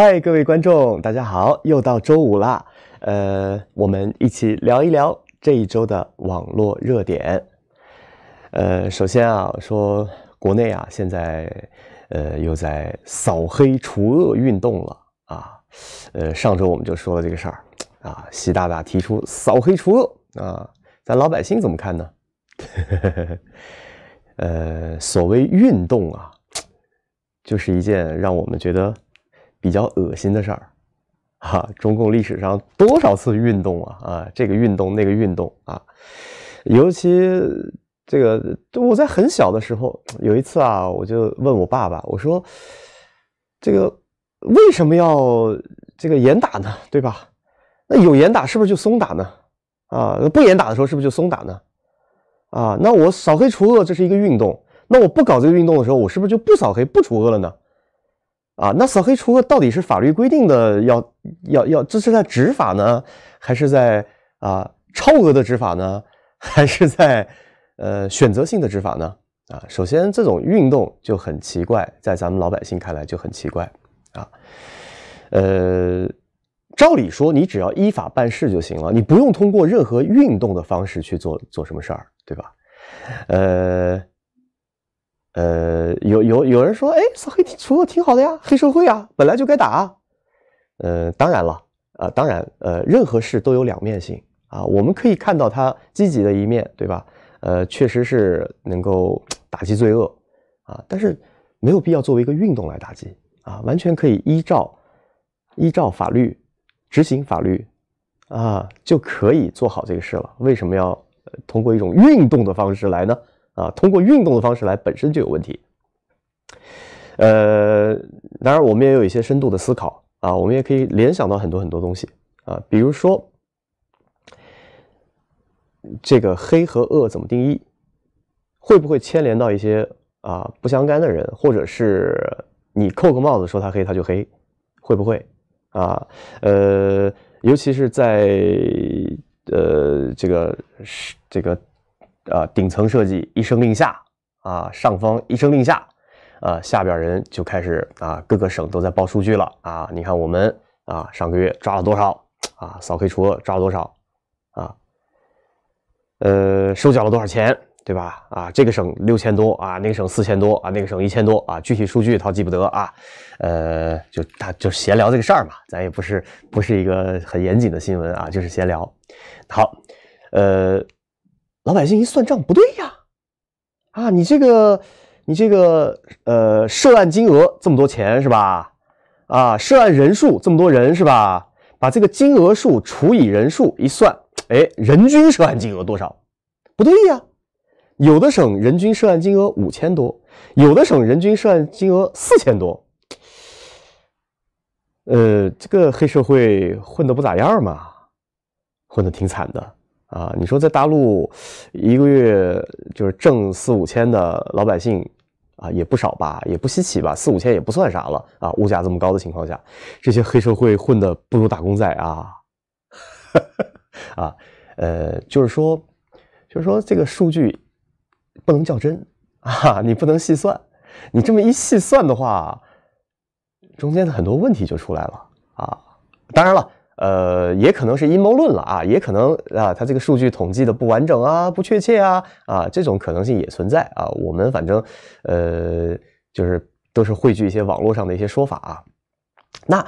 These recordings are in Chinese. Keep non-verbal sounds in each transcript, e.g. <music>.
嗨，各位观众，大家好！又到周五啦，呃，我们一起聊一聊这一周的网络热点。呃，首先啊，说国内啊，现在呃又在扫黑除恶运动了啊。呃，上周我们就说了这个事儿啊，习大大提出扫黑除恶啊，咱老百姓怎么看呢？<laughs> 呃，所谓运动啊，就是一件让我们觉得。比较恶心的事儿，哈！中共历史上多少次运动啊啊！这个运动那个运动啊！尤其这个，我在很小的时候有一次啊，我就问我爸爸，我说这个为什么要这个严打呢？对吧？那有严打是不是就松打呢？啊，不严打的时候是不是就松打呢？啊，那我扫黑除恶这是一个运动，那我不搞这个运动的时候，我是不是就不扫黑不除恶了呢？啊，那扫黑除恶到底是法律规定的要要要，这是在执法呢，还是在啊超额的执法呢，<laughs> 还是在呃选择性的执法呢？啊，首先这种运动就很奇怪，在咱们老百姓看来就很奇怪啊。呃，照理说你只要依法办事就行了，你不用通过任何运动的方式去做做什么事儿，对吧？呃。呃，有有有人说，哎，扫黑除恶挺好的呀，黑社会啊，本来就该打。呃，当然了，啊，当然，呃，任何事都有两面性啊，我们可以看到它积极的一面，对吧？呃，确实是能够打击罪恶啊，但是没有必要作为一个运动来打击啊，完全可以依照依照法律执行法律啊，就可以做好这个事了。为什么要通过一种运动的方式来呢？啊，通过运动的方式来本身就有问题。呃，当然我们也有一些深度的思考啊，我们也可以联想到很多很多东西啊，比如说这个黑和恶怎么定义，会不会牵连到一些啊不相干的人，或者是你扣个帽子说他黑他就黑，会不会啊？呃，尤其是在呃这个这个。呃，顶层设计一声令下啊，上方一声令下，呃，下边人就开始啊，各个省都在报数据了啊。你看我们啊，上个月抓了多少啊，扫黑除恶抓了多少啊，呃，收缴了多少钱，对吧？啊，这个省六千多啊，那个省四千多啊，那个省一千多啊，具体数据他记不得啊。呃，就他就闲聊这个事儿嘛，咱也不是不是一个很严谨的新闻啊，就是闲聊。好，呃。老百姓一算账，不对呀！啊，你这个，你这个，呃，涉案金额这么多钱是吧？啊，涉案人数这么多人是吧？把这个金额数除以人数一算，哎，人均涉案金额多少？不对呀！有的省人均涉案金额五千多，有的省人均涉案金额四千多。呃，这个黑社会混的不咋样嘛，混的挺惨的。啊，你说在大陆，一个月就是挣四五千的老百姓，啊，也不少吧，也不稀奇吧，四五千也不算啥了啊，物价这么高的情况下，这些黑社会混的不如打工仔啊，<laughs> 啊，呃，就是说，就是说这个数据，不能较真啊，你不能细算，你这么一细算的话，中间的很多问题就出来了啊，当然了。呃，也可能是阴谋论了啊，也可能啊，他这个数据统计的不完整啊，不确切啊，啊，这种可能性也存在啊。我们反正，呃，就是都是汇聚一些网络上的一些说法啊。那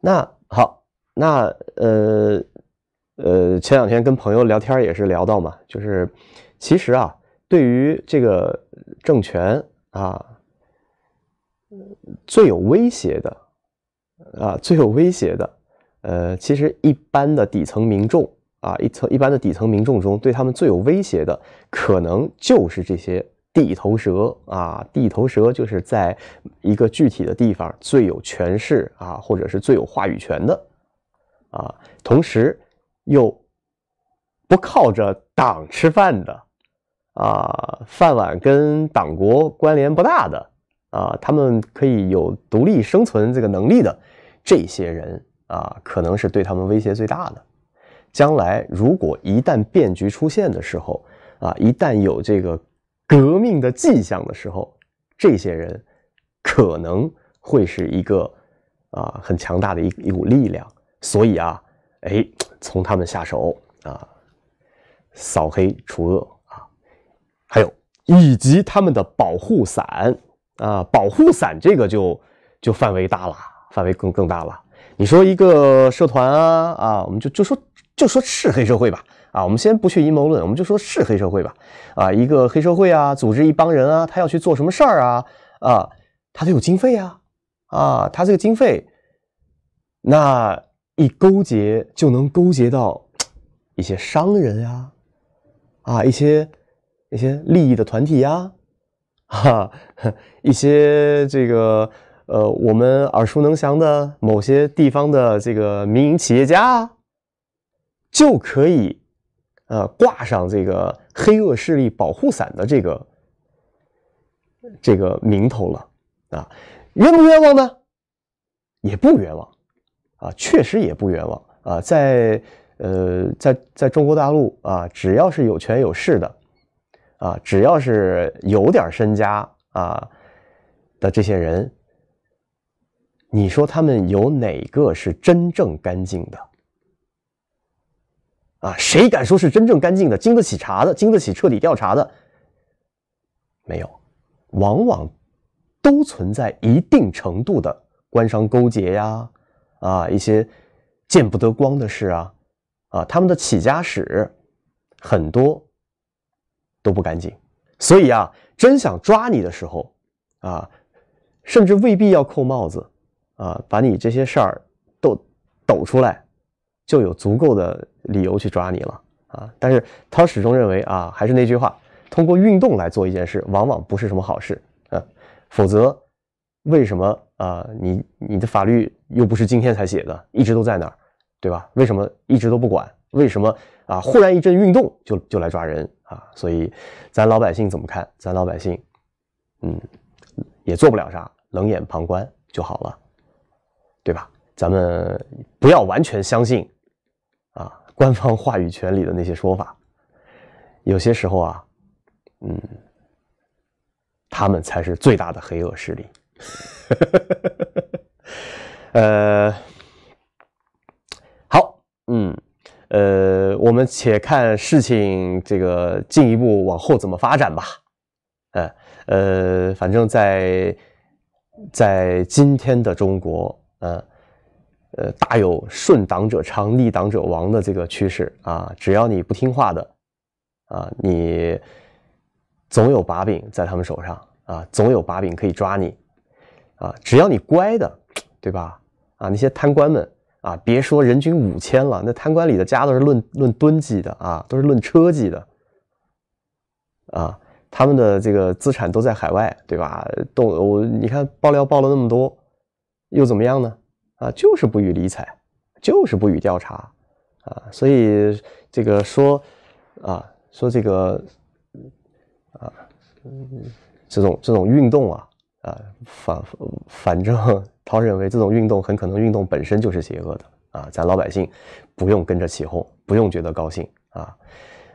那好，那呃呃，前两天跟朋友聊天也是聊到嘛，就是其实啊，对于这个政权啊，最有威胁的啊，最有威胁的。呃，其实一般的底层民众啊，一层一般的底层民众中，对他们最有威胁的，可能就是这些地头蛇啊。地头蛇就是在一个具体的地方最有权势啊，或者是最有话语权的啊，同时又不靠着党吃饭的啊，饭碗跟党国关联不大的啊，他们可以有独立生存这个能力的这些人。啊，可能是对他们威胁最大的。将来如果一旦变局出现的时候，啊，一旦有这个革命的迹象的时候，这些人可能会是一个啊很强大的一一股力量。所以啊，哎，从他们下手啊，扫黑除恶啊，还有以及他们的保护伞啊，保护伞这个就就范围大了，范围更更大了。你说一个社团啊啊，我们就就说就说是黑社会吧啊，我们先不去阴谋论，我们就说是黑社会吧啊，一个黑社会啊，组织一帮人啊，他要去做什么事儿啊啊，他得有经费啊啊，他这个经费，那一勾结就能勾结到 <tsk> 一些商人呀啊，一些一些利益的团体呀啊，<laughs> 一些这个。呃，我们耳熟能详的某些地方的这个民营企业家就可以呃挂上这个黑恶势力保护伞的这个这个名头了啊，冤不冤枉呢？也不冤枉啊，确实也不冤枉啊，在呃在在中国大陆啊，只要是有权有势的啊，只要是有点身家啊的这些人。你说他们有哪个是真正干净的？啊，谁敢说是真正干净的、经得起查的、经得起彻底调查的？没有，往往都存在一定程度的官商勾结呀，啊，一些见不得光的事啊，啊，他们的起家史很多都不干净。所以啊，真想抓你的时候，啊，甚至未必要扣帽子。啊，把你这些事儿都抖出来，就有足够的理由去抓你了啊！但是他始终认为啊，还是那句话，通过运动来做一件事，往往不是什么好事啊。否则，为什么啊？你你的法律又不是今天才写的，一直都在那儿，对吧？为什么一直都不管？为什么啊？忽然一阵运动就就来抓人啊？所以，咱老百姓怎么看？咱老百姓，嗯，也做不了啥，冷眼旁观就好了。对吧？咱们不要完全相信啊，官方话语权里的那些说法，有些时候啊，嗯，他们才是最大的黑恶势力。<laughs> 呃，好，嗯，呃，我们且看事情这个进一步往后怎么发展吧。呃，呃，反正，在在今天的中国。呃，呃，大有顺党者昌，逆党者亡的这个趋势啊！只要你不听话的啊，你总有把柄在他们手上啊，总有把柄可以抓你啊！只要你乖的，对吧？啊，那些贪官们啊，别说人均五千了，那贪官里的家都是论论吨计的啊，都是论车计的啊，他们的这个资产都在海外，对吧？动我你看，爆料爆了那么多。又怎么样呢？啊，就是不予理睬，就是不予调查，啊，所以这个说，啊，说这个，啊，这种这种运动啊，啊，反反正，他认为这种运动很可能运动本身就是邪恶的，啊，咱老百姓不用跟着起哄，不用觉得高兴，啊，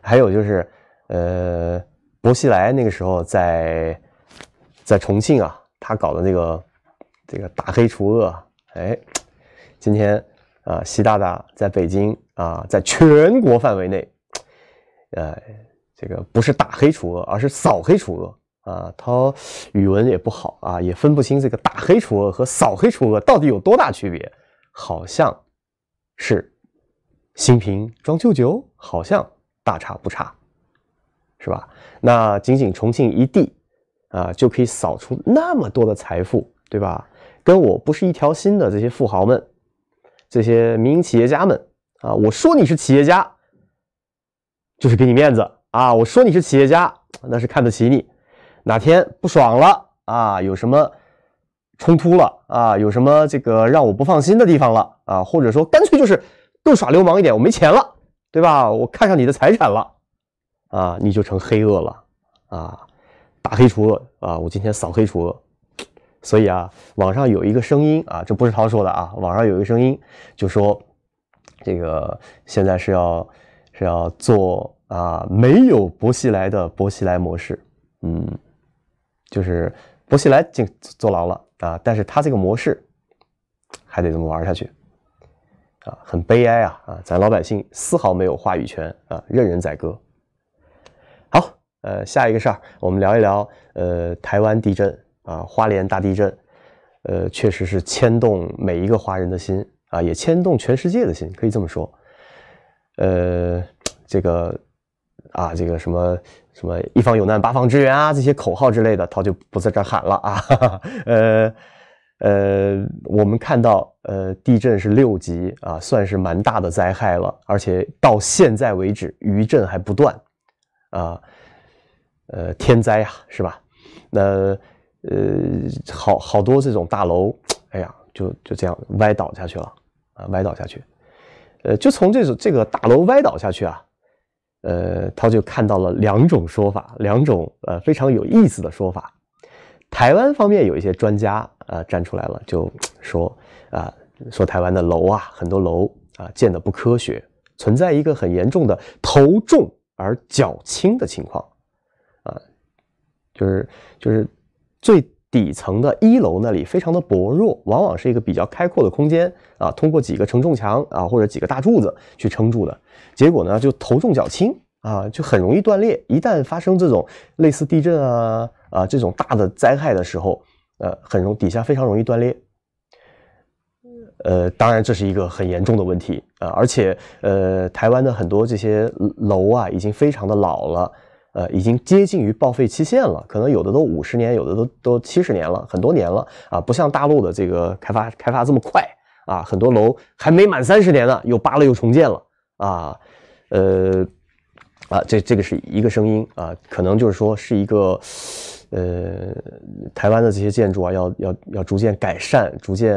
还有就是，呃，薄熙来那个时候在在重庆啊，他搞的那个。这个打黑除恶，哎，今天啊，习大大在北京啊，在全国范围内，呃，这个不是打黑除恶，而是扫黑除恶啊。他语文也不好啊，也分不清这个打黑除恶和扫黑除恶到底有多大区别，好像是新瓶装旧酒，好像大差不差，是吧？那仅仅重庆一地啊，就可以扫出那么多的财富，对吧？跟我不是一条心的这些富豪们，这些民营企业家们啊，我说你是企业家，就是给你面子啊。我说你是企业家，那是看得起你。哪天不爽了啊，有什么冲突了啊，有什么这个让我不放心的地方了啊，或者说干脆就是更耍流氓一点，我没钱了，对吧？我看上你的财产了啊，你就成黑恶了啊，打黑除恶啊，我今天扫黑除恶。所以啊，网上有一个声音啊，这不是涛说的啊，网上有一个声音就说，这个现在是要是要做啊，没有薄熙来的薄熙来模式，嗯，就是薄熙来进坐牢了啊，但是他这个模式还得这么玩下去，啊，很悲哀啊啊，咱老百姓丝毫没有话语权啊，任人宰割。好，呃，下一个事儿，我们聊一聊呃台湾地震。啊，花莲大地震，呃，确实是牵动每一个华人的心啊，也牵动全世界的心，可以这么说。呃，这个啊，这个什么什么一方有难八方支援啊，这些口号之类的，他就不在这喊了啊。<laughs> 呃呃，我们看到，呃，地震是六级啊，算是蛮大的灾害了，而且到现在为止余震还不断啊。呃，天灾啊，是吧？那。呃，好，好多这种大楼，哎呀，就就这样歪倒下去了，啊，歪倒下去，呃，就从这种这个大楼歪倒下去啊，呃，他就看到了两种说法，两种呃非常有意思的说法，台湾方面有一些专家啊站出来了，就说啊，说台湾的楼啊，很多楼啊建的不科学，存在一个很严重的头重而脚轻的情况，啊，就是就是。最底层的一楼那里非常的薄弱，往往是一个比较开阔的空间啊，通过几个承重墙啊或者几个大柱子去撑住的，结果呢就头重脚轻啊，就很容易断裂。一旦发生这种类似地震啊啊这种大的灾害的时候，呃，很容底下非常容易断裂。呃，当然这是一个很严重的问题啊，而且呃，台湾的很多这些楼啊已经非常的老了。呃，已经接近于报废期限了，可能有的都五十年，有的都都七十年了，很多年了啊，不像大陆的这个开发开发这么快啊，很多楼还没满三十年呢，又扒了又重建了啊，呃，啊，这这个是一个声音啊，可能就是说是一个，呃，台湾的这些建筑啊，要要要逐渐改善，逐渐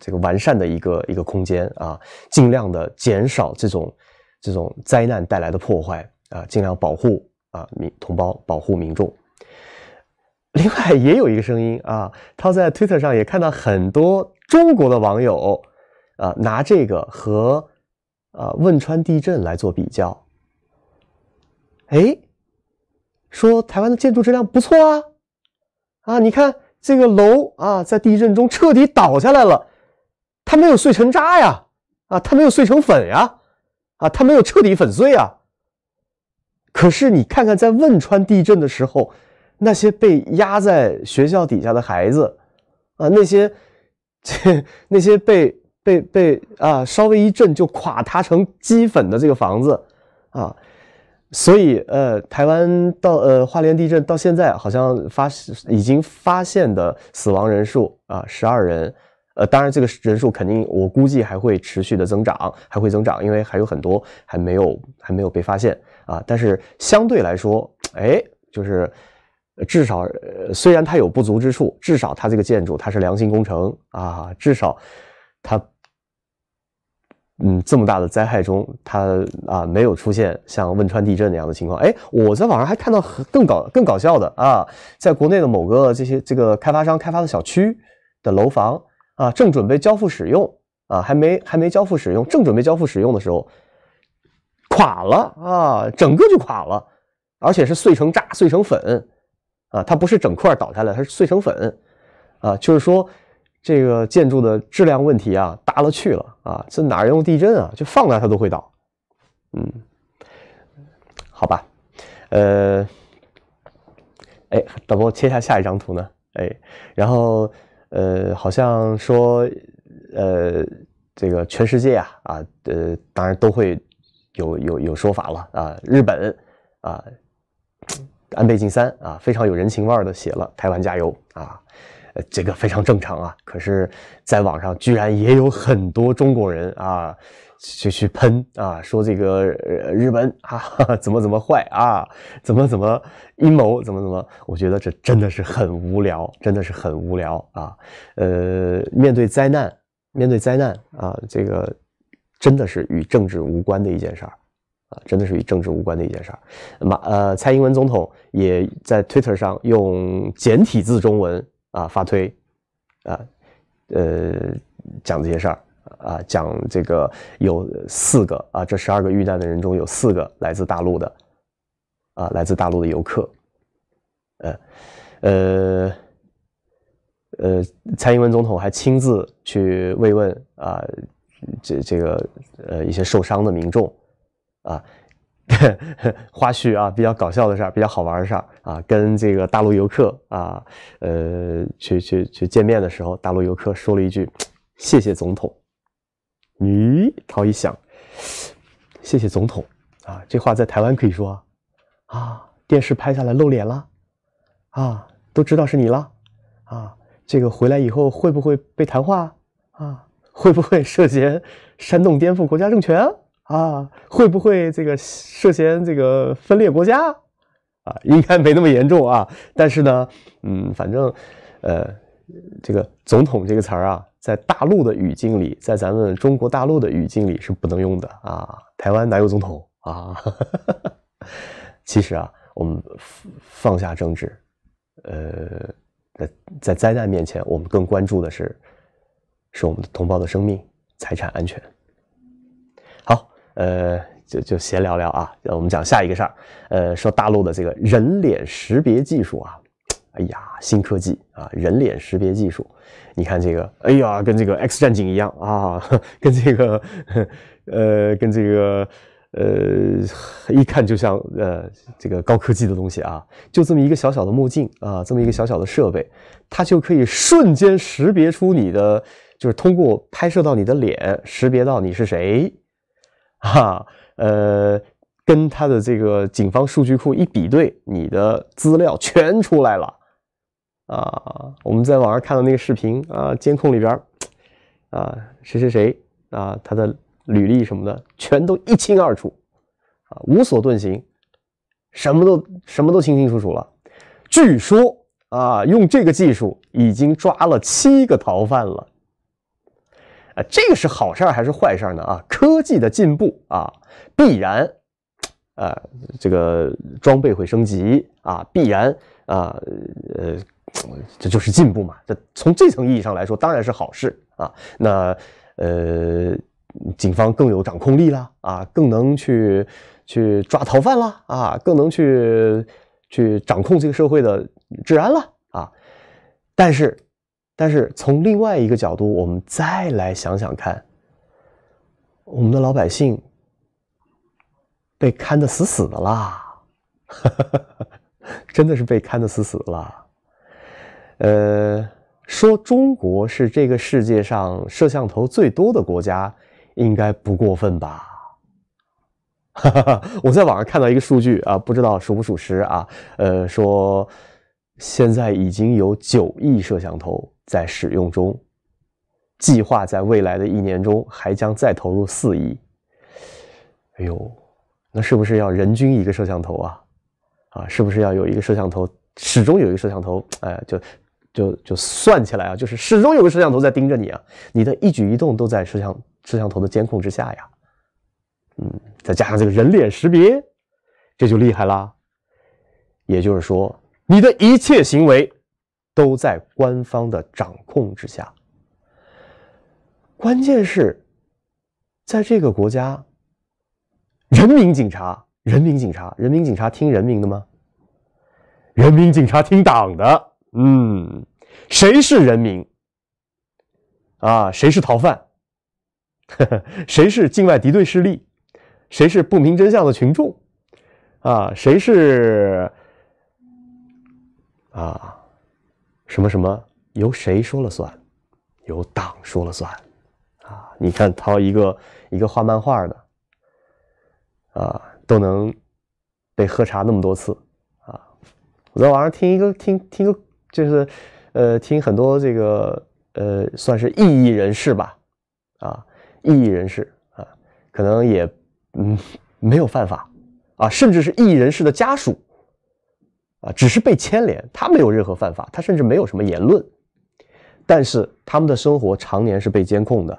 这个完善的一个一个空间啊，尽量的减少这种这种灾难带来的破坏啊，尽量保护。啊，民同胞保护民众。另外，也有一个声音啊，他在 Twitter 上也看到很多中国的网友，啊，拿这个和啊汶川地震来做比较。哎，说台湾的建筑质量不错啊，啊，你看这个楼啊，在地震中彻底倒下来了，它没有碎成渣呀，啊，它没有碎成粉呀，啊，它没有彻底粉碎啊。可是你看看，在汶川地震的时候，那些被压在学校底下的孩子，啊，那些，<laughs> 这那些被被被啊，稍微一震就垮塌成齑粉的这个房子，啊，所以呃，台湾到呃花莲地震到现在，好像发已经发现的死亡人数啊，十二人，呃，当然这个人数肯定我估计还会持续的增长，还会增长，因为还有很多还没有还没有被发现。啊，但是相对来说，哎，就是至少，呃、虽然它有不足之处，至少它这个建筑它是良心工程啊，至少它，嗯，这么大的灾害中，它啊没有出现像汶川地震那样的情况。哎，我在网上还看到更搞更搞笑的啊，在国内的某个这些这个开发商开发的小区的楼房啊，正准备交付使用啊，还没还没交付使用，正准备交付使用的时候。垮了啊，整个就垮了，而且是碎成渣、碎成粉啊！它不是整块倒下来，它是碎成粉啊！就是说，这个建筑的质量问题啊，大了去了啊！这哪用地震啊，就放那它都会倒。嗯，好吧，呃，哎，导播切下下一张图呢？哎，然后呃，好像说呃，这个全世界啊啊，呃，当然都会。有有有说法了啊！日本啊，安倍晋三啊，非常有人情味的写了“台湾加油”啊，这个非常正常啊。可是，在网上居然也有很多中国人啊，去去喷啊，说这个日本啊 <laughs> 怎么怎么坏啊，怎么怎么阴谋，怎么怎么？我觉得这真的是很无聊，真的是很无聊啊！呃，面对灾难，面对灾难啊，这个。真的是与政治无关的一件事儿，啊，真的是与政治无关的一件事儿。么，呃，蔡英文总统也在 Twitter 上用简体字中文啊发推，啊，呃，讲这些事儿啊，讲这个有四个啊，这十二个遇难的人中有四个来自大陆的，啊，来自大陆的游客，呃，呃，呃，蔡英文总统还亲自去慰问啊。这这个呃一些受伤的民众啊，<laughs> 花絮啊，比较搞笑的事儿，比较好玩的事儿啊，跟这个大陆游客啊，呃，去去去见面的时候，大陆游客说了一句：“谢谢总统。”咦，他一想：“谢谢总统啊，这话在台湾可以说啊。”电视拍下来露脸了啊，都知道是你了啊。这个回来以后会不会被谈话啊？会不会涉嫌煽动颠覆国家政权啊？会不会这个涉嫌这个分裂国家啊？应该没那么严重啊。但是呢，嗯，反正，呃，这个“总统”这个词儿啊，在大陆的语境里，在咱们中国大陆的语境里是不能用的啊。台湾哪有总统啊？<laughs> 其实啊，我们放下政治，呃，在在灾难面前，我们更关注的是。是我们的同胞的生命、财产安全。好，呃，就就闲聊聊啊，我们讲下一个事儿，呃，说大陆的这个人脸识别技术啊，哎呀，新科技啊，人脸识别技术，你看这个，哎呀，跟这个 X 战警一样啊，<laughs> 跟这个，呃，跟这个，呃，一看就像呃这个高科技的东西啊，就这么一个小小的墨镜啊，这么一个小小的设备，它就可以瞬间识别出你的。就是通过拍摄到你的脸，识别到你是谁，哈，呃，跟他的这个警方数据库一比对，你的资料全出来了，啊，我们在网上看到那个视频啊，监控里边，啊，谁谁谁啊，他的履历什么的全都一清二楚，啊，无所遁形，什么都什么都清清楚楚了。据说啊，用这个技术已经抓了七个逃犯了。啊，这个是好事还是坏事呢？啊，科技的进步啊，必然，呃，这个装备会升级啊，必然啊，呃，这就是进步嘛。这从这层意义上来说，当然是好事啊。那，呃，警方更有掌控力了啊，更能去去抓逃犯了啊，更能去去掌控这个社会的治安了啊。但是。但是从另外一个角度，我们再来想想看，我们的老百姓被看得死死的啦，<laughs> 真的是被看得死死的啦。呃，说中国是这个世界上摄像头最多的国家，应该不过分吧？哈哈哈，我在网上看到一个数据啊，不知道属不属实啊？呃，说现在已经有九亿摄像头。在使用中，计划在未来的一年中还将再投入四亿。哎呦，那是不是要人均一个摄像头啊？啊，是不是要有一个摄像头，始终有一个摄像头？哎，就就就算起来啊，就是始终有个摄像头在盯着你啊，你的一举一动都在摄像摄像头的监控之下呀。嗯，再加上这个人脸识别，这就厉害啦。也就是说，你的一切行为。都在官方的掌控之下。关键是，在这个国家，人民警察、人民警察、人民警察听人民的吗？人民警察听党的。嗯，谁是人民？啊，谁是逃犯？<laughs> 谁是境外敌对势力？谁是不明真相的群众？啊，谁是？啊？什么什么由谁说了算？由党说了算啊！你看，掏一个一个画漫画的啊，都能被喝茶那么多次啊！我在网上听一个听听个，就是呃，听很多这个呃，算是异议人士吧啊，异议人士啊，可能也嗯没有犯法啊，甚至是异议人士的家属。啊，只是被牵连，他没有任何犯法，他甚至没有什么言论，但是他们的生活常年是被监控的。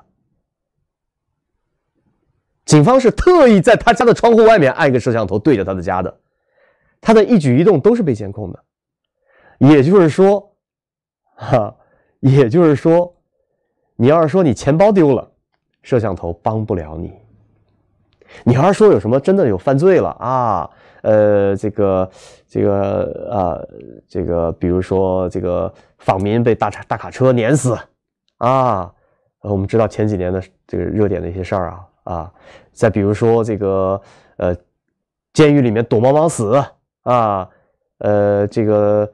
警方是特意在他家的窗户外面按一个摄像头对着他的家的，他的一举一动都是被监控的。也就是说，哈，也就是说，你要是说你钱包丢了，摄像头帮不了你；你要是说有什么真的有犯罪了啊。呃，这个，这个啊，这个，比如说这个访民被大大卡车碾死啊，我们知道前几年的这个热点的一些事儿啊啊，再比如说这个呃，监狱里面躲猫猫死啊，呃，这个，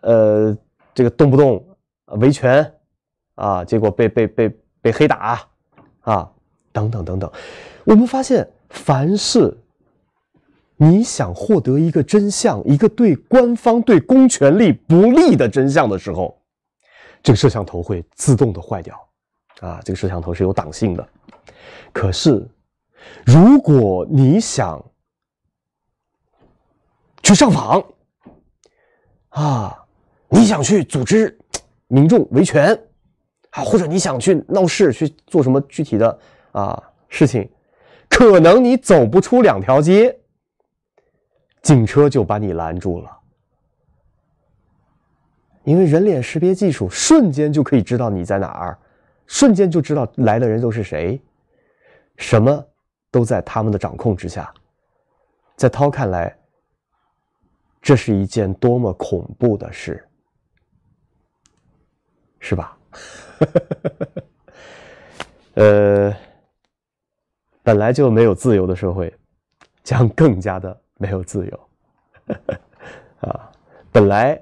呃，这个动不动维权啊，结果被被被被黑打啊，等等等等，我们发现凡事。你想获得一个真相，一个对官方、对公权力不利的真相的时候，这个摄像头会自动的坏掉，啊，这个摄像头是有党性的。可是，如果你想去上访，啊，你想去组织民众维权，啊，或者你想去闹事去做什么具体的啊事情，可能你走不出两条街。警车就把你拦住了，因为人脸识别技术瞬间就可以知道你在哪儿，瞬间就知道来的人都是谁，什么都在他们的掌控之下。在涛看来，这是一件多么恐怖的事，是吧？<laughs> 呃，本来就没有自由的社会，将更加的。没有自由，啊，本来，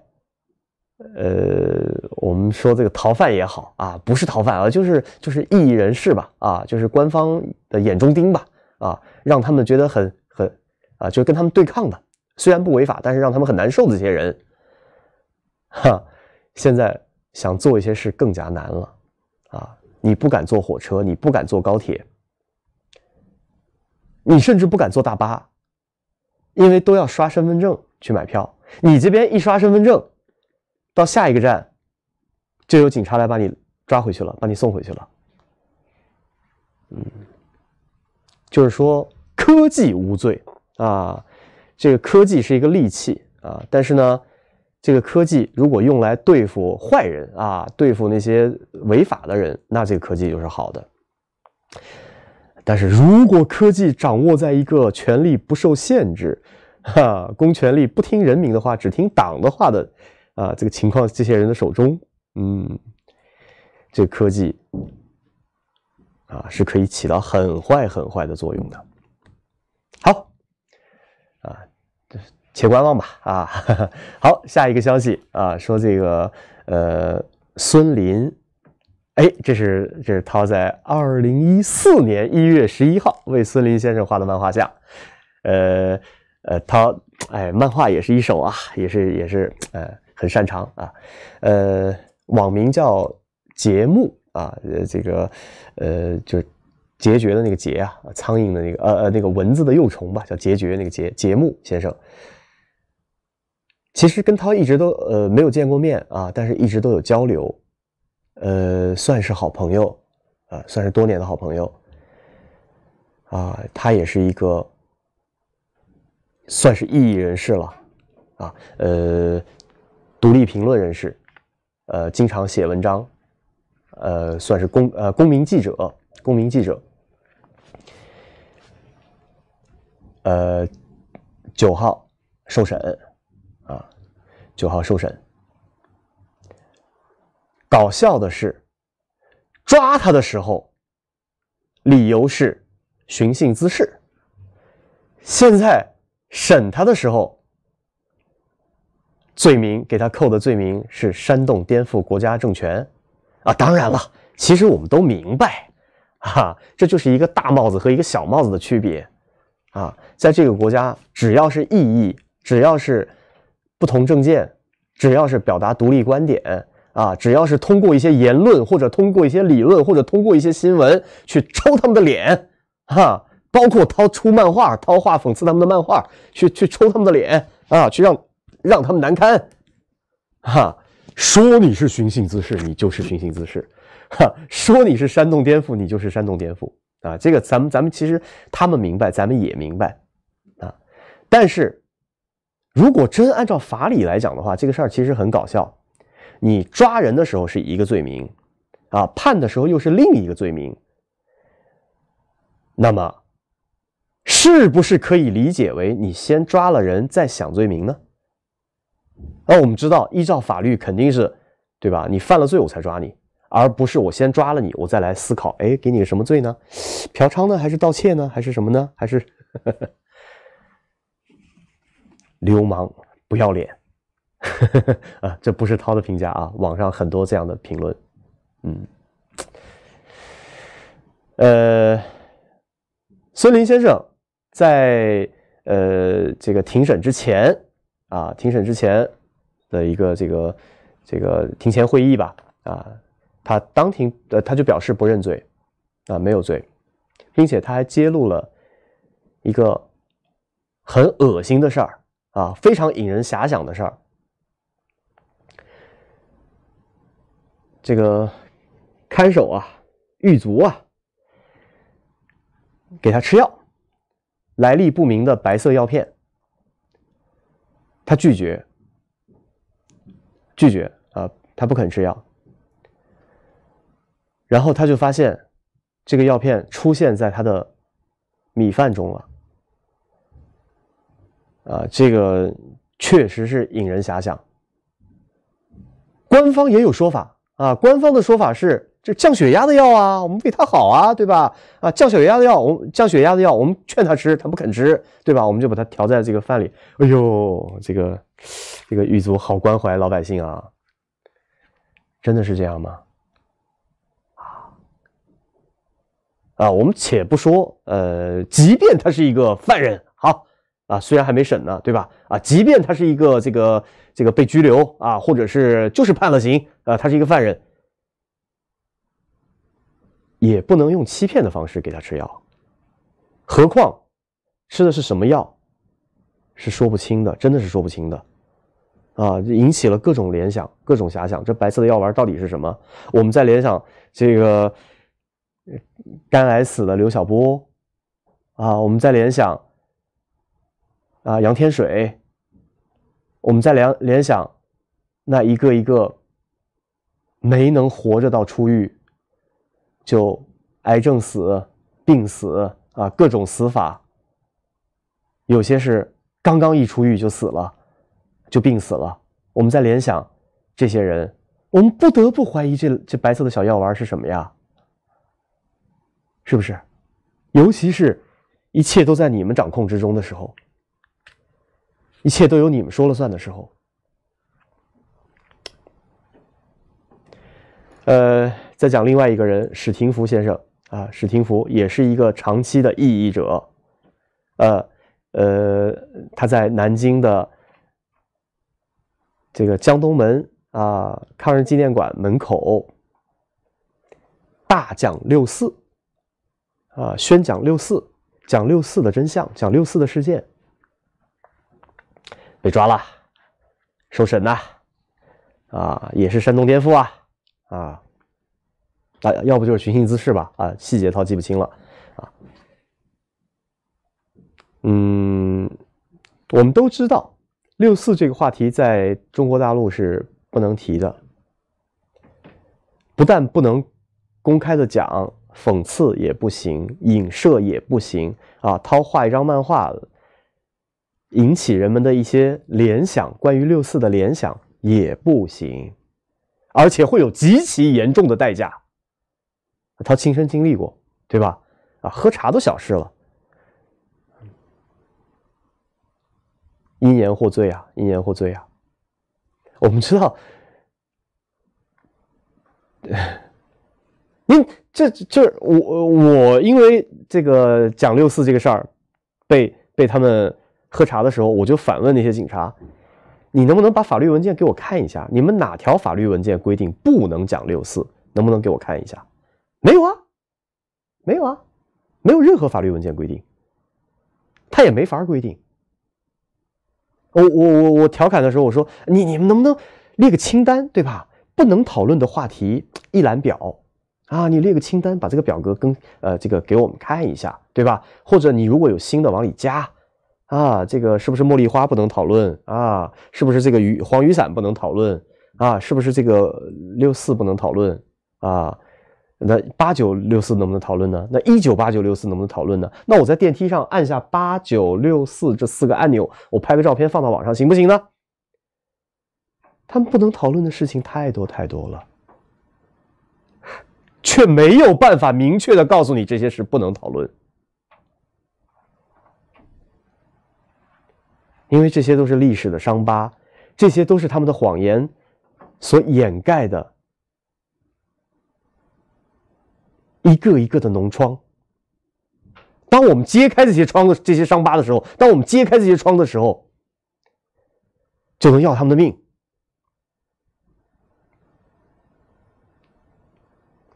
呃，我们说这个逃犯也好啊，不是逃犯啊，就是就是异议人士吧，啊，就是官方的眼中钉吧，啊，让他们觉得很很啊，就跟他们对抗的，虽然不违法，但是让他们很难受的这些人，哈，现在想做一些事更加难了，啊，你不敢坐火车，你不敢坐高铁，你甚至不敢坐大巴。因为都要刷身份证去买票，你这边一刷身份证，到下一个站，就有警察来把你抓回去了，把你送回去了。嗯，就是说科技无罪啊，这个科技是一个利器啊，但是呢，这个科技如果用来对付坏人啊，对付那些违法的人，那这个科技就是好的。但是如果科技掌握在一个权力不受限制、哈公权力不听人民的话，只听党的话的，啊，这个情况这些人的手中，嗯，这个科技，啊，是可以起到很坏、很坏的作用的。好，啊，且观望吧。啊，哈 <laughs> 哈好，下一个消息啊，说这个呃，孙林。哎，这是这是涛在二零一四年一月十一号为孙林先生画的漫画像，呃呃，他哎，漫画也是一手啊，也是也是呃很擅长啊，呃，网名叫杰木啊，这个呃就是结孓的那个结啊，苍蝇的那个呃呃那个蚊子的幼虫吧，叫结孓那个杰杰木先生，其实跟涛一直都呃没有见过面啊，但是一直都有交流。呃，算是好朋友，呃，算是多年的好朋友，啊，他也是一个，算是异议人士了，啊，呃，独立评论人士，呃，经常写文章，呃，算是公呃公民记者，公民记者，呃，九号受审，啊，九号受审。搞笑的是，抓他的时候，理由是寻衅滋事；现在审他的时候，罪名给他扣的罪名是煽动颠覆国家政权，啊，当然了，其实我们都明白，啊，这就是一个大帽子和一个小帽子的区别，啊，在这个国家，只要是异议，只要是不同政见，只要是表达独立观点。啊，只要是通过一些言论，或者通过一些理论，或者通过一些新闻去抽他们的脸，哈，包括掏出漫画，掏画讽刺他们的漫画，去去抽他们的脸啊，去让让他们难堪，哈，说你是寻衅滋事，你就是寻衅滋事，哈，说你是煽动颠覆，你就是煽动颠覆啊，这个咱们咱们其实他们明白，咱们也明白，啊，但是如果真按照法理来讲的话，这个事儿其实很搞笑。你抓人的时候是一个罪名，啊，判的时候又是另一个罪名。那么，是不是可以理解为你先抓了人，再想罪名呢？那我们知道，依照法律肯定是，对吧？你犯了罪，我才抓你，而不是我先抓了你，我再来思考，哎，给你个什么罪呢？嫖娼呢，还是盗窃呢，还是什么呢？还是 <laughs> 流氓不要脸？<laughs> 啊，这不是涛的评价啊！网上很多这样的评论。嗯，呃，孙林先生在呃这个庭审之前啊，庭审之前的一个这个这个庭前会议吧，啊，他当庭呃他就表示不认罪啊，没有罪，并且他还揭露了一个很恶心的事儿啊，非常引人遐想的事儿。这个看守啊，狱卒啊，给他吃药，来历不明的白色药片，他拒绝，拒绝啊，他不肯吃药，然后他就发现，这个药片出现在他的米饭中了，啊，这个确实是引人遐想，官方也有说法。啊，官方的说法是，这降血压的药啊，我们为他好啊，对吧？啊，降血压的药，我们降血压的药，我们劝他吃，他不肯吃，对吧？我们就把它调在这个饭里。哎呦，这个这个狱卒好关怀老百姓啊，真的是这样吗？啊，啊，我们且不说，呃，即便他是一个犯人，好。啊，虽然还没审呢，对吧？啊，即便他是一个这个这个被拘留啊，或者是就是判了刑啊，他是一个犯人，也不能用欺骗的方式给他吃药。何况，吃的是什么药，是说不清的，真的是说不清的。啊，引起了各种联想，各种遐想。这白色的药丸到底是什么？我们在联想这个肝癌死的刘晓波，啊，我们在联想。啊，杨天水，我们在联联想，那一个一个没能活着到出狱，就癌症死、病死啊，各种死法。有些是刚刚一出狱就死了，就病死了。我们在联想这些人，我们不得不怀疑这这白色的小药丸是什么呀？是不是？尤其是，一切都在你们掌控之中的时候。一切都由你们说了算的时候，呃，再讲另外一个人史廷福先生啊，史廷福也是一个长期的异议者，呃呃，他在南京的这个江东门啊抗日纪念馆门口大讲六四，啊，宣讲六四，讲六四的真相，讲六四的事件。被抓了，受审呐，啊，也是山东颠覆啊，啊，啊，要不就是寻衅滋事吧，啊，细节涛记不清了，啊，嗯，我们都知道六四这个话题在中国大陆是不能提的，不但不能公开的讲，讽刺也不行，影射也不行，啊，掏画一张漫画。引起人们的一些联想，关于六四的联想也不行，而且会有极其严重的代价。他亲身经历过，对吧？啊，喝茶都小事了，因言获罪啊，因言获罪啊。我们知道，<laughs> 您这这我我因为这个讲六四这个事儿，被被他们。喝茶的时候，我就反问那些警察：“你能不能把法律文件给我看一下？你们哪条法律文件规定不能讲六四？能不能给我看一下？”“没有啊，没有啊，没有任何法律文件规定。”他也没法规定。我我我我调侃的时候，我说：“你你们能不能列个清单，对吧？不能讨论的话题一览表啊？你列个清单，把这个表格跟呃这个给我们看一下，对吧？或者你如果有新的往里加。”啊，这个是不是茉莉花不能讨论啊？是不是这个雨黄雨伞不能讨论啊？是不是这个六四不能讨论啊？那八九六四能不能讨论呢？那一九八九六四能不能讨论呢？那我在电梯上按下八九六四这四个按钮，我拍个照片放到网上行不行呢？他们不能讨论的事情太多太多了，却没有办法明确的告诉你这些事不能讨论。因为这些都是历史的伤疤，这些都是他们的谎言所掩盖的，一个一个的脓疮。当我们揭开这些疮的这些伤疤的时候，当我们揭开这些疮的时候，就能要他们的命，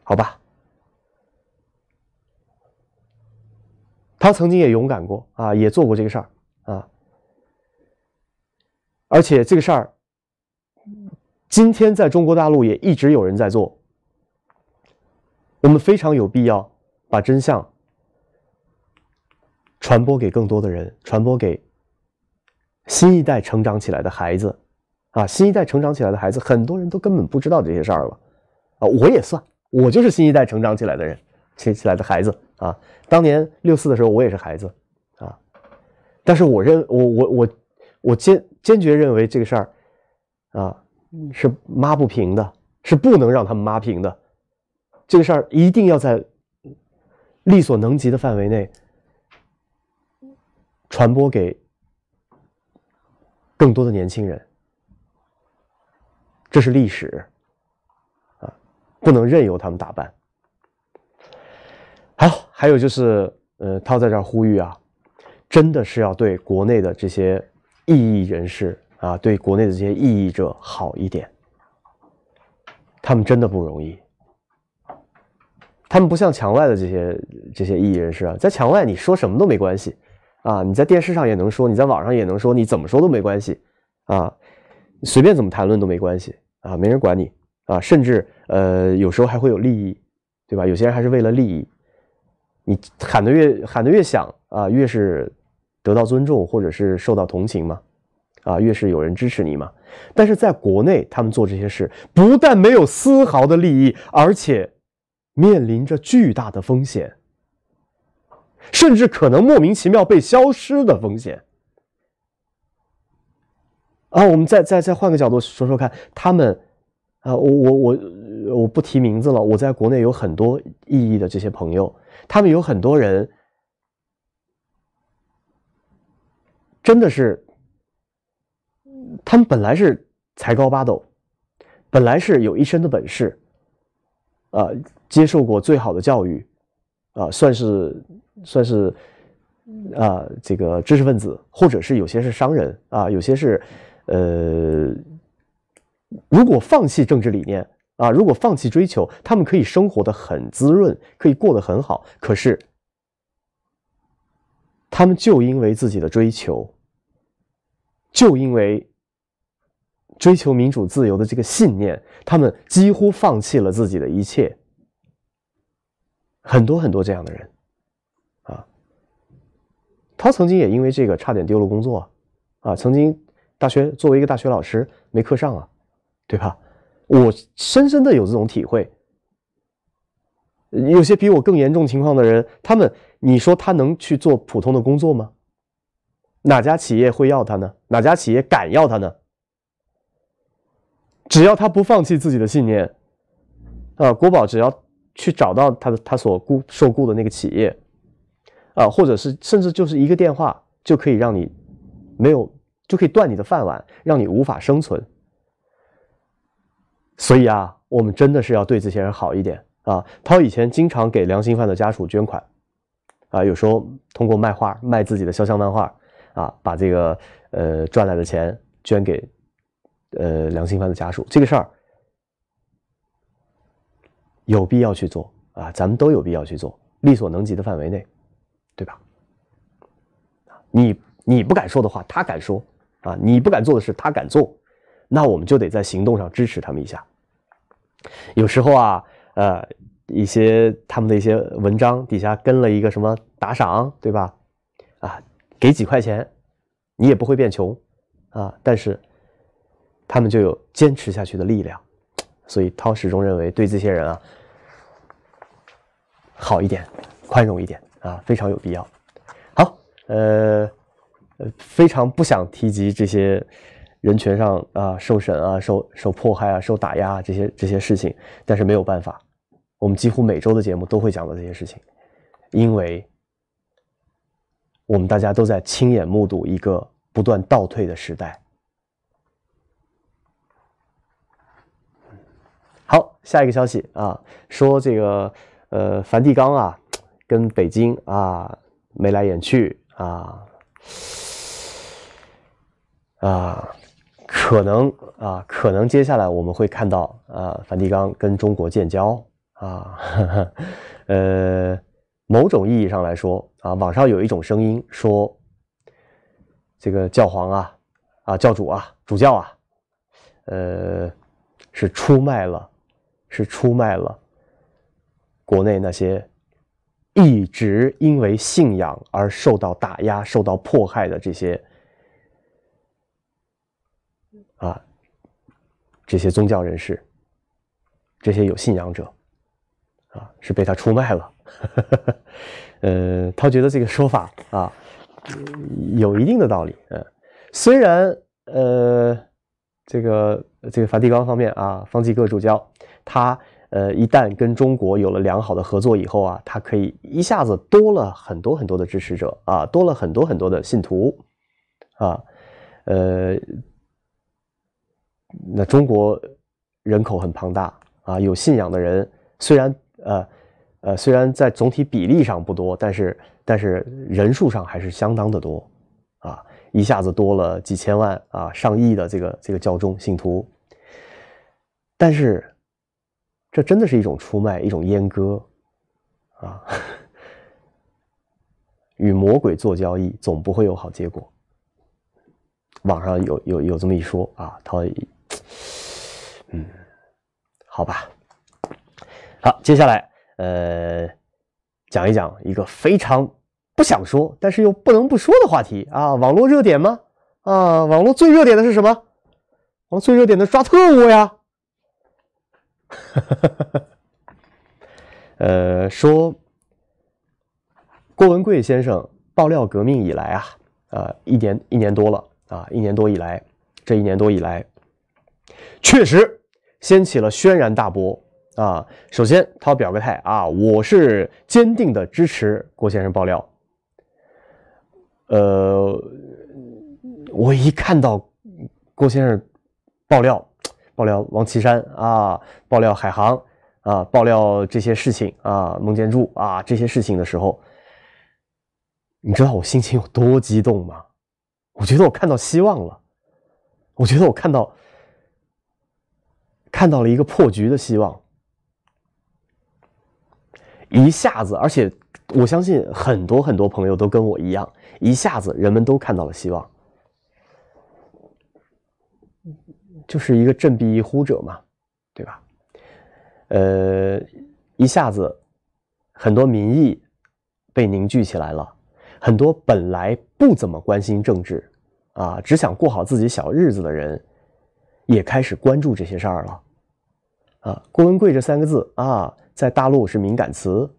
好吧？他曾经也勇敢过啊，也做过这个事儿。而且这个事儿，今天在中国大陆也一直有人在做。我们非常有必要把真相传播给更多的人，传播给新一代成长起来的孩子，啊，新一代成长起来的孩子，很多人都根本不知道这些事儿了，啊，我也算，我就是新一代成长起来的人，起来的孩子，啊，当年六四的时候，我也是孩子，啊，但是我认，我我我。我坚坚决认为这个事儿，啊，是抹不平的，是不能让他们抹平的。这个事儿一定要在力所能及的范围内传播给更多的年轻人，这是历史，啊，不能任由他们打扮。好，还有就是，呃，涛在这儿呼吁啊，真的是要对国内的这些。异议人士啊，对国内的这些异议者好一点，他们真的不容易。他们不像墙外的这些这些异议人士啊，在墙外你说什么都没关系啊，你在电视上也能说，你在网上也能说，你怎么说都没关系啊，随便怎么谈论都没关系啊，没人管你啊，甚至呃，有时候还会有利益，对吧？有些人还是为了利益，你喊得越喊得越响啊，越是。得到尊重或者是受到同情吗？啊，越是有人支持你嘛。但是在国内，他们做这些事不但没有丝毫的利益，而且面临着巨大的风险，甚至可能莫名其妙被消失的风险。啊，我们再再再换个角度说说看，他们，啊，我我我我不提名字了，我在国内有很多异议的这些朋友，他们有很多人。真的是，他们本来是才高八斗，本来是有一身的本事，呃，接受过最好的教育，啊，算是算是，啊，这个知识分子，或者是有些是商人啊，有些是，呃，如果放弃政治理念啊，如果放弃追求，他们可以生活的很滋润，可以过得很好。可是，他们就因为自己的追求。就因为追求民主自由的这个信念，他们几乎放弃了自己的一切。很多很多这样的人，啊，他曾经也因为这个差点丢了工作，啊，曾经大学作为一个大学老师没课上啊，对吧？我深深的有这种体会。有些比我更严重情况的人，他们，你说他能去做普通的工作吗？哪家企业会要他呢？哪家企业敢要他呢？只要他不放弃自己的信念，啊，国宝只要去找到他的他所雇受雇的那个企业，啊，或者是甚至就是一个电话就可以让你没有就可以断你的饭碗，让你无法生存。所以啊，我们真的是要对这些人好一点啊。他以前经常给良心犯的家属捐款，啊，有时候通过卖画卖自己的肖像漫画。啊，把这个呃赚来的钱捐给呃梁新凡的家属，这个事儿有必要去做啊？咱们都有必要去做，力所能及的范围内，对吧？你你不敢说的话，他敢说啊；你不敢做的事，他敢做，那我们就得在行动上支持他们一下。有时候啊，呃，一些他们的一些文章底下跟了一个什么打赏，对吧？给几块钱，你也不会变穷，啊！但是，他们就有坚持下去的力量，所以涛始终认为对这些人啊，好一点，宽容一点啊，非常有必要。好，呃，非常不想提及这些人权上啊受审啊、受受迫害啊、受打压这些这些事情，但是没有办法，我们几乎每周的节目都会讲到这些事情，因为。我们大家都在亲眼目睹一个不断倒退的时代。好，下一个消息啊，说这个呃，梵蒂冈啊，跟北京啊眉来眼去啊啊，可能啊，可能接下来我们会看到啊，梵蒂冈跟中国建交啊，<laughs> 呃。某种意义上来说啊，网上有一种声音说，这个教皇啊、啊教主啊、主教啊，呃，是出卖了，是出卖了国内那些一直因为信仰而受到打压、受到迫害的这些啊这些宗教人士、这些有信仰者啊，是被他出卖了。哈，<laughs> 呃，他觉得这个说法啊，有一定的道理。嗯，虽然呃，这个这个梵蒂冈方面啊，方济各主教，他呃，一旦跟中国有了良好的合作以后啊，他可以一下子多了很多很多的支持者啊，多了很多很多的信徒啊，呃，那中国人口很庞大啊，有信仰的人虽然呃。呃，虽然在总体比例上不多，但是但是人数上还是相当的多，啊，一下子多了几千万啊，上亿的这个这个教众信徒，但是这真的是一种出卖，一种阉割，啊，与魔鬼做交易总不会有好结果。网上有有有这么一说啊，他，嗯，好吧，好，接下来。呃，讲一讲一个非常不想说，但是又不能不说的话题啊，网络热点吗？啊，网络最热点的是什么？网最热点的抓特务呀。<laughs> 呃，说郭文贵先生爆料革命以来啊，呃，一年一年多了啊，一年多以来，这一年多以来，确实掀起了轩然大波。啊，首先，他要表个态啊，我是坚定的支持郭先生爆料。呃，我一看到郭先生爆料、爆料王岐山啊，爆料海航啊，爆料这些事情啊，孟建柱啊这些事情的时候，你知道我心情有多激动吗？我觉得我看到希望了，我觉得我看到看到了一个破局的希望。一下子，而且我相信很多很多朋友都跟我一样，一下子人们都看到了希望，就是一个振臂一呼者嘛，对吧？呃，一下子很多民意被凝聚起来了，很多本来不怎么关心政治啊，只想过好自己小日子的人，也开始关注这些事儿了，啊，郭文贵这三个字啊。在大陆是敏感词，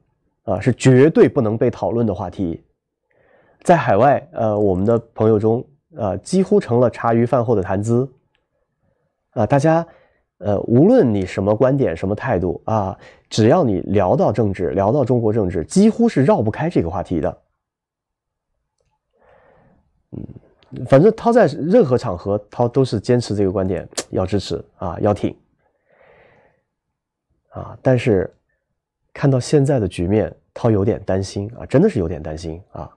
啊，是绝对不能被讨论的话题。在海外，呃，我们的朋友中，呃，几乎成了茶余饭后的谈资。啊，大家，呃，无论你什么观点、什么态度啊，只要你聊到政治、聊到中国政治，几乎是绕不开这个话题的。嗯，反正他在任何场合，他都是坚持这个观点，要支持啊，要挺啊，但是。看到现在的局面，他有点担心啊，真的是有点担心啊。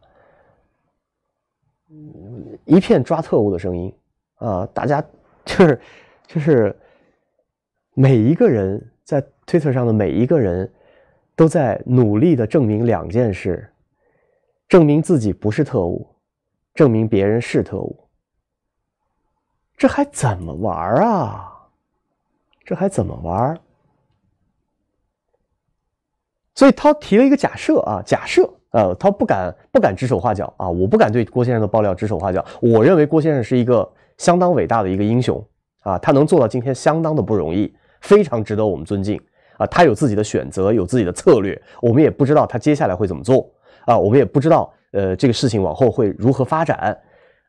一片抓特务的声音啊，大家 <laughs> 就是就是每一个人在推特上的每一个人，都在努力的证明两件事：证明自己不是特务，证明别人是特务。这还怎么玩啊？这还怎么玩？所以他提了一个假设啊，假设呃，他不敢不敢指手画脚啊，我不敢对郭先生的爆料指手画脚。我认为郭先生是一个相当伟大的一个英雄啊，他能做到今天相当的不容易，非常值得我们尊敬啊。他有自己的选择，有自己的策略，我们也不知道他接下来会怎么做啊，我们也不知道呃这个事情往后会如何发展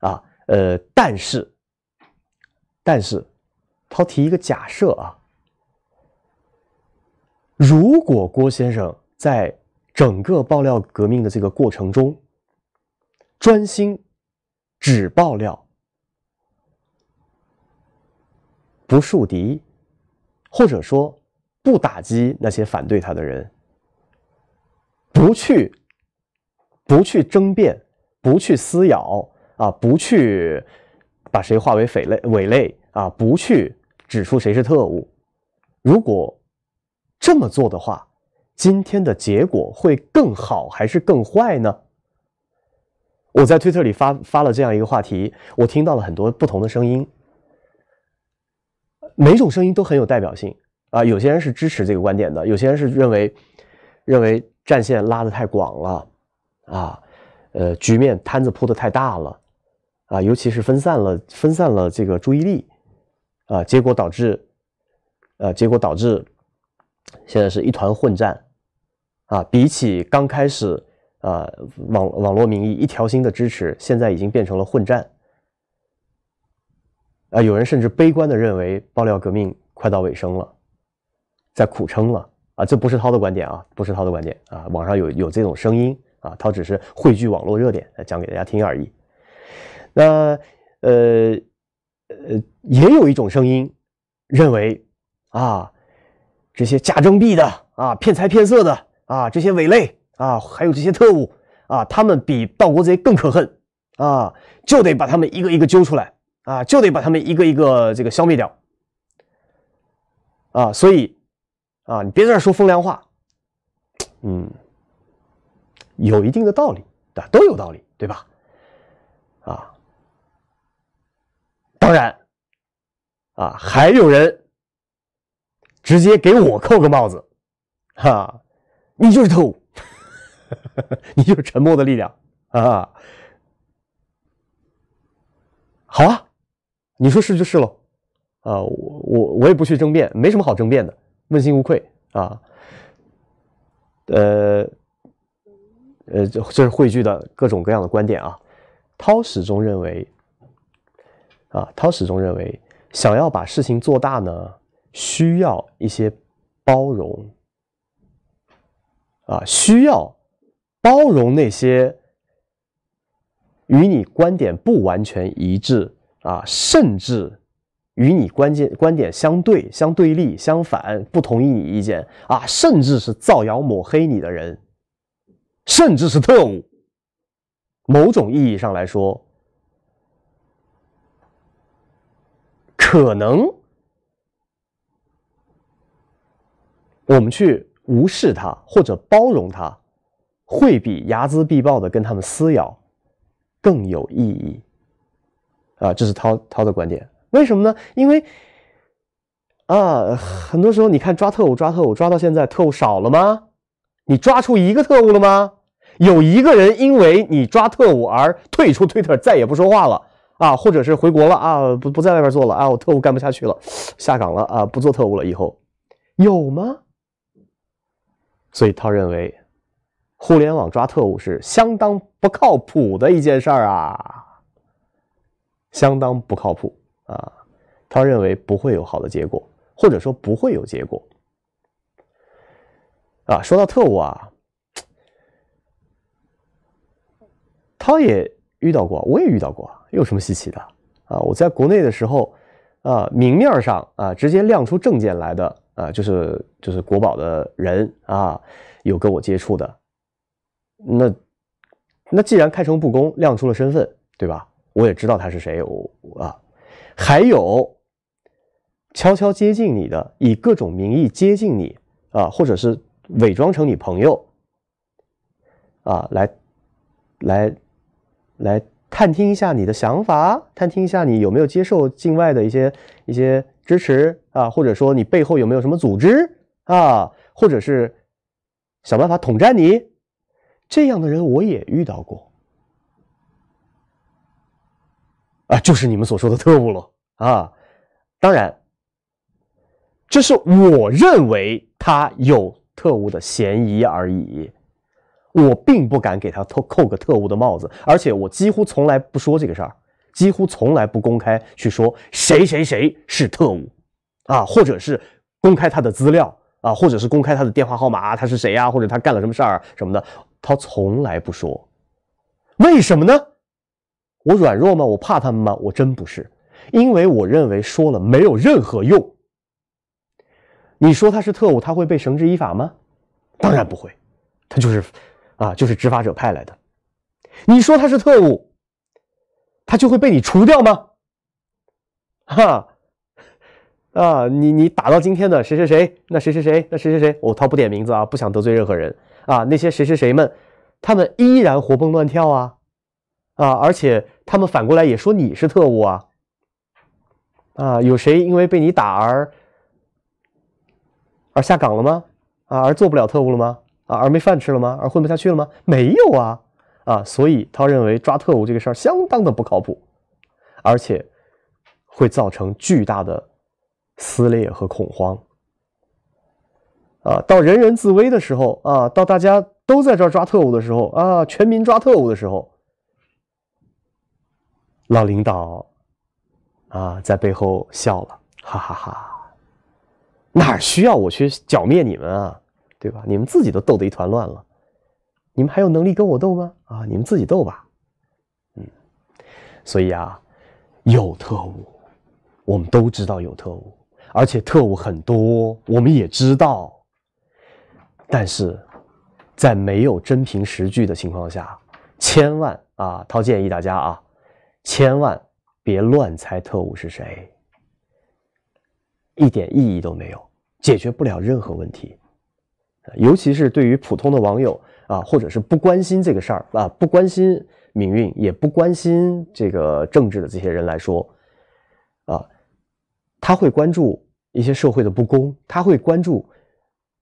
啊，呃，但是但是他提一个假设啊。如果郭先生在整个爆料革命的这个过程中，专心只爆料，不树敌，或者说不打击那些反对他的人，不去不去争辩，不去撕咬啊，不去把谁化为匪类伪类啊，不去指出谁是特务，如果。这么做的话，今天的结果会更好还是更坏呢？我在推特里发发了这样一个话题，我听到了很多不同的声音，每种声音都很有代表性啊。有些人是支持这个观点的，有些人是认为认为战线拉的太广了啊，呃，局面摊子铺的太大了啊，尤其是分散了分散了这个注意力啊，结果导致呃，结果导致。现在是一团混战啊！比起刚开始，啊，网网络民意一条心的支持，现在已经变成了混战。啊，有人甚至悲观的认为，爆料革命快到尾声了，在苦撑了。啊，这不是涛的观点啊，不是涛的观点啊。网上有有这种声音啊，涛只是汇聚网络热点来讲给大家听而已。那，呃，呃，也有一种声音认为，啊。这些假征币的啊，骗财骗色的啊，这些伪类啊，还有这些特务啊，他们比盗国贼更可恨啊，就得把他们一个一个揪出来啊，就得把他们一个一个这个消灭掉啊。所以啊，你别在这说风凉话，嗯，有一定的道理的，都有道理，对吧？啊，当然啊，还有人。直接给我扣个帽子，哈，你就是特务，<laughs> 你就是沉默的力量，啊，好啊，你说是就是了，啊，我我我也不去争辩，没什么好争辩的，问心无愧啊，呃，呃，这这是汇聚的各种各样的观点啊，涛始终认为，啊，涛始终认为，想要把事情做大呢。需要一些包容啊，需要包容那些与你观点不完全一致啊，甚至与你关键观点相对、相对立、相反、不同意你意见啊，甚至是造谣抹黑你的人，甚至是特务。某种意义上来说，可能。我们去无视他或者包容他，会比睚眦必报的跟他们撕咬更有意义。啊，这是涛涛的观点。为什么呢？因为啊，很多时候你看抓特务抓特务，抓到现在特务少了吗？你抓出一个特务了吗？有一个人因为你抓特务而退出 Twitter，再也不说话了啊，或者是回国了啊，不不在外边做了啊，我特务干不下去了，下岗了啊，不做特务了以后，有吗？所以他认为，互联网抓特务是相当不靠谱的一件事儿啊，相当不靠谱啊。他认为不会有好的结果，或者说不会有结果。啊，说到特务啊，他也遇到过，我也遇到过，有什么稀奇的啊？我在国内的时候，啊，明面上啊，直接亮出证件来的。啊，就是就是国宝的人啊，有跟我接触的，那那既然开诚布公亮出了身份，对吧？我也知道他是谁我啊，还有悄悄接近你的，以各种名义接近你啊，或者是伪装成你朋友啊来来来探听一下你的想法，探听一下你有没有接受境外的一些一些。支持啊，或者说你背后有没有什么组织啊，或者是想办法统战你这样的人，我也遇到过啊，就是你们所说的特务了啊。当然，这是我认为他有特务的嫌疑而已，我并不敢给他扣扣个特务的帽子，而且我几乎从来不说这个事儿。几乎从来不公开去说谁谁谁是特务，啊，或者是公开他的资料啊，或者是公开他的电话号码，他是谁呀，或者他干了什么事儿什么的，他从来不说。为什么呢？我软弱吗？我怕他们吗？我真不是，因为我认为说了没有任何用。你说他是特务，他会被绳之以法吗？当然不会，他就是，啊，就是执法者派来的。你说他是特务。他就会被你除掉吗？哈啊，你你打到今天的谁谁谁，那谁谁谁，那谁谁谁，我他不点名字啊，不想得罪任何人啊。那些谁谁谁们，他们依然活蹦乱跳啊啊！而且他们反过来也说你是特务啊啊！有谁因为被你打而而下岗了吗？啊，而做不了特务了吗？啊，而没饭吃了吗？而混不下去了吗？没有啊。啊，所以他认为抓特务这个事儿相当的不靠谱，而且会造成巨大的撕裂和恐慌。啊，到人人自危的时候啊，到大家都在这儿抓特务的时候啊，全民抓特务的时候，老领导啊在背后笑了，哈哈哈！哪需要我去剿灭你们啊？对吧？你们自己都斗得一团乱了。你们还有能力跟我斗吗？啊，你们自己斗吧，嗯。所以啊，有特务，我们都知道有特务，而且特务很多，我们也知道。但是，在没有真凭实据的情况下，千万啊，涛建议大家啊，千万别乱猜特务是谁，一点意义都没有，解决不了任何问题，尤其是对于普通的网友。啊，或者是不关心这个事儿啊，不关心命运，也不关心这个政治的这些人来说，啊，他会关注一些社会的不公，他会关注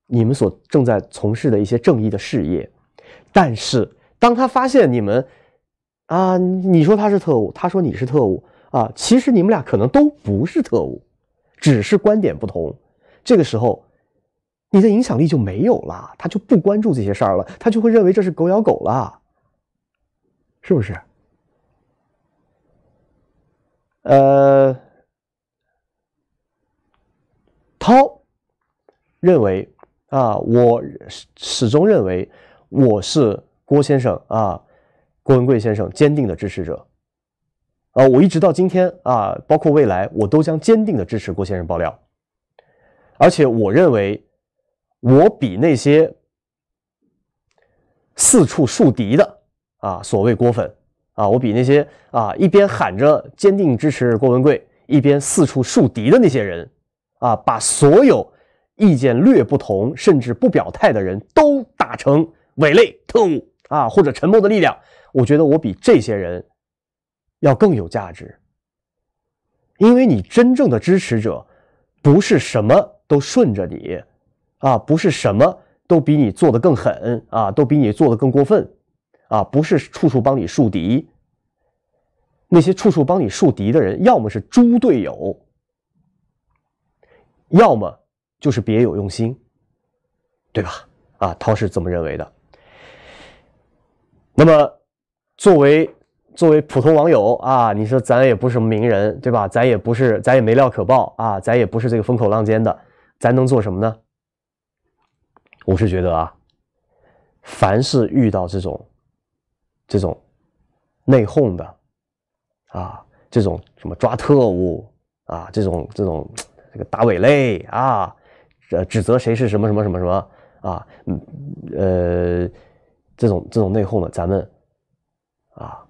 你们所正在从事的一些正义的事业，但是当他发现你们啊，你说他是特务，他说你是特务啊，其实你们俩可能都不是特务，只是观点不同，这个时候。你的影响力就没有了，他就不关注这些事儿了，他就会认为这是狗咬狗了，是不是？呃，涛认为啊，我始始终认为我是郭先生啊，郭文贵先生坚定的支持者，啊，我一直到今天啊，包括未来，我都将坚定的支持郭先生爆料，而且我认为。我比那些四处树敌的啊，所谓郭粉啊，我比那些啊一边喊着坚定支持郭文贵，一边四处树敌的那些人啊，把所有意见略不同甚至不表态的人都打成伪类特务啊，或者沉默的力量。我觉得我比这些人要更有价值，因为你真正的支持者不是什么都顺着你。啊，不是什么都比你做的更狠啊，都比你做的更过分，啊，不是处处帮你树敌。那些处处帮你树敌的人，要么是猪队友，要么就是别有用心，对吧？啊，他是这么认为的。那么，作为作为普通网友啊，你说咱也不是名人，对吧？咱也不是，咱也没料可报啊，咱也不是这个风口浪尖的，咱能做什么呢？我是觉得啊，凡是遇到这种、这种内讧的啊，这种什么抓特务啊，这种、这种这个打伪类啊，呃，指责谁是什么什么什么什么啊，嗯呃，这种、这种内讧的，咱们啊，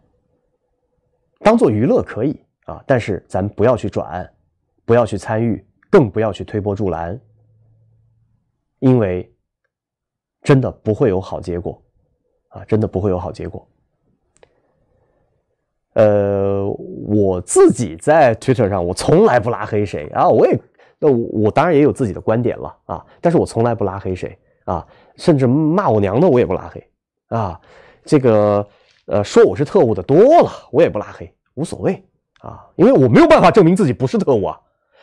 当做娱乐可以啊，但是咱不要去转，不要去参与，更不要去推波助澜，因为。真的不会有好结果，啊，真的不会有好结果。呃，我自己在 Twitter 上，我从来不拉黑谁啊，我也，那我当然也有自己的观点了啊，但是我从来不拉黑谁啊，甚至骂我娘的我也不拉黑啊，这个呃，说我是特务的多了，我也不拉黑，无所谓啊，因为我没有办法证明自己不是特务啊，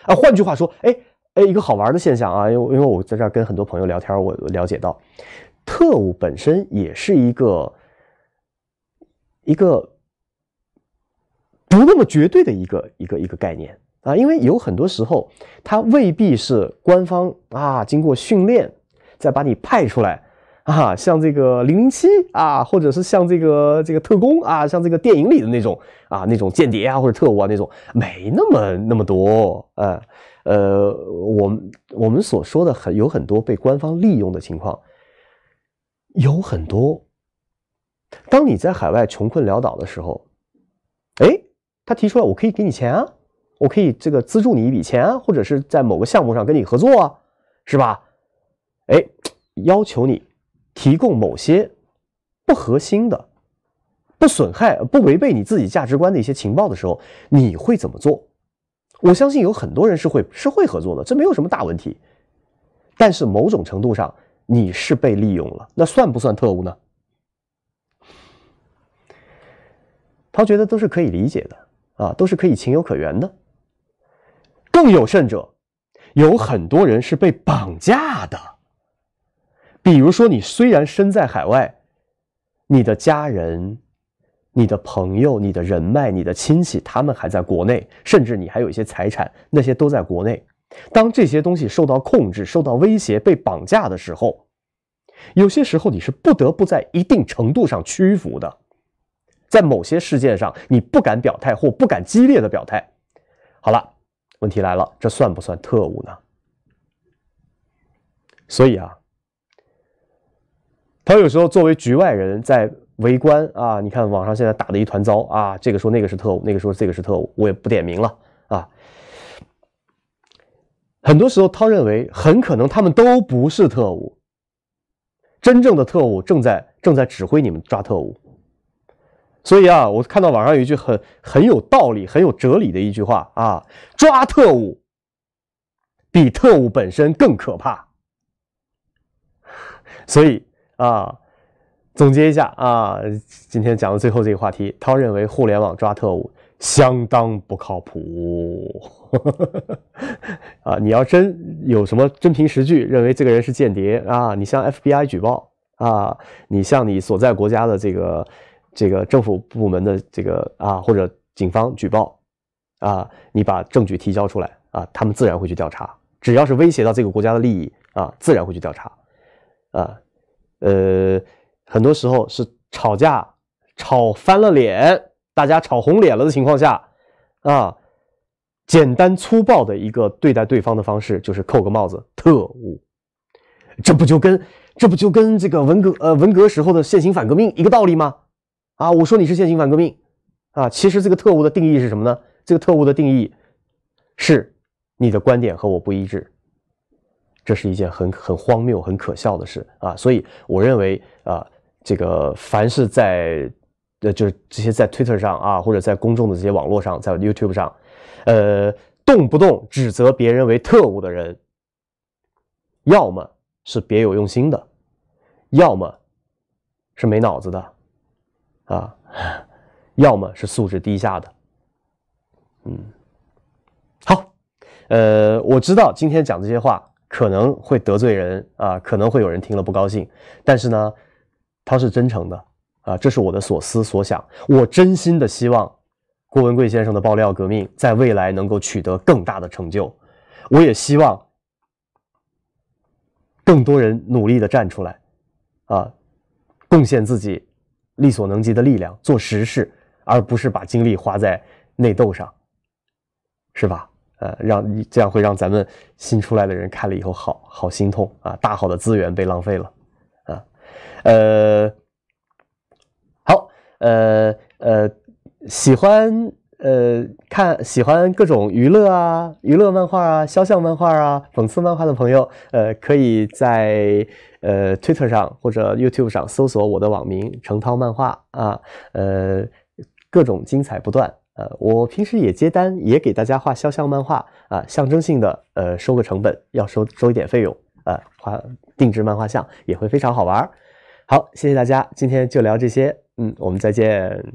啊，换句话说，哎。哎，一个好玩的现象啊，因为因为我在这儿跟很多朋友聊天，我了解到，特务本身也是一个一个不那么绝对的一个一个一个概念啊，因为有很多时候，他未必是官方啊，经过训练再把你派出来啊，像这个零零七啊，或者是像这个这个特工啊，像这个电影里的那种啊，那种间谍啊或者特务啊那种，没那么那么多，嗯。呃，我们我们所说的很有很多被官方利用的情况，有很多。当你在海外穷困潦倒的时候，哎，他提出来我可以给你钱啊，我可以这个资助你一笔钱啊，或者是在某个项目上跟你合作啊，是吧？哎，要求你提供某些不核心的、不损害、不违背你自己价值观的一些情报的时候，你会怎么做？我相信有很多人是会是会合作的，这没有什么大问题。但是某种程度上，你是被利用了，那算不算特务呢？他觉得都是可以理解的啊，都是可以情有可原的。更有甚者，有很多人是被绑架的。比如说，你虽然身在海外，你的家人。你的朋友、你的人脉、你的亲戚，他们还在国内，甚至你还有一些财产，那些都在国内。当这些东西受到控制、受到威胁、被绑架的时候，有些时候你是不得不在一定程度上屈服的，在某些事件上你不敢表态或不敢激烈的表态。好了，问题来了，这算不算特务呢？所以啊，他有时候作为局外人在。围观啊！你看网上现在打的一团糟啊！这个说那个是特务，那个说这个是特务，我也不点名了啊。很多时候，他认为很可能他们都不是特务，真正的特务正在正在指挥你们抓特务。所以啊，我看到网上有一句很很有道理、很有哲理的一句话啊：抓特务比特务本身更可怕。<laughs> 所以啊。总结一下啊，今天讲的最后这个话题，他认为互联网抓特务相当不靠谱。<laughs> 啊，你要真有什么真凭实据，认为这个人是间谍啊，你向 FBI 举报啊，你向你所在国家的这个这个政府部门的这个啊或者警方举报啊，你把证据提交出来啊，他们自然会去调查。只要是威胁到这个国家的利益啊，自然会去调查。啊，呃。很多时候是吵架，吵翻了脸，大家吵红脸了的情况下，啊，简单粗暴的一个对待对方的方式就是扣个帽子，特务。这不就跟这不就跟这个文革呃文革时候的现行反革命一个道理吗？啊，我说你是现行反革命，啊，其实这个特务的定义是什么呢？这个特务的定义是你的观点和我不一致，这是一件很很荒谬、很可笑的事啊。所以我认为啊。这个凡是在，呃，就是这些在 Twitter 上啊，或者在公众的这些网络上，在 YouTube 上，呃，动不动指责别人为特务的人，要么是别有用心的，要么是没脑子的，啊，要么是素质低下的，嗯，好，呃，我知道今天讲这些话可能会得罪人啊，可能会有人听了不高兴，但是呢。他是真诚的啊，这是我的所思所想。我真心的希望郭文贵先生的爆料革命在未来能够取得更大的成就。我也希望更多人努力的站出来啊，贡献自己力所能及的力量，做实事，而不是把精力花在内斗上，是吧？呃，让这样会让咱们新出来的人看了以后，好好心痛啊！大好的资源被浪费了。呃，好，呃呃，喜欢呃看喜欢各种娱乐啊、娱乐漫画啊、肖像漫画啊、讽刺漫画的朋友，呃，可以在呃 Twitter 上或者 YouTube 上搜索我的网名“程涛漫画”啊，呃，各种精彩不断呃，我平时也接单，也给大家画肖像漫画啊，象征性的呃收个成本，要收收一点费用啊，画定制漫画像也会非常好玩。好，谢谢大家，今天就聊这些。嗯，我们再见。